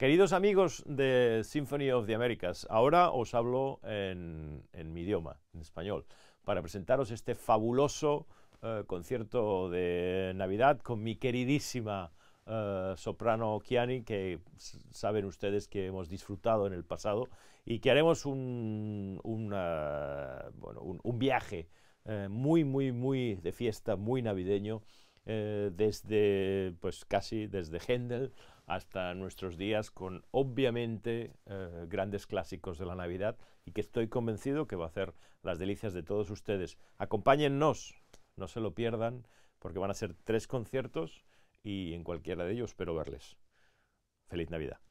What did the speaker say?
Queridos amigos de Symphony of the Americas, ahora os hablo en, mi idioma, en español, para presentaros este fabuloso eh, concierto de Navidad con mi queridísima eh, soprano Kiani, que saben ustedes que hemos disfrutado en el pasado y que haremos un, viaje eh, muy, muy, muy de fiesta, muy navideño eh, desde, pues casi desde Händel hasta nuestros días con obviamente eh, grandes clásicos de la Navidad y que estoy convencido que va a hacer las delicias de todos ustedes. Acompáñennos, no se lo pierdan, porque van a ser tres conciertos y en cualquiera de ellos espero verles. Feliz Navidad.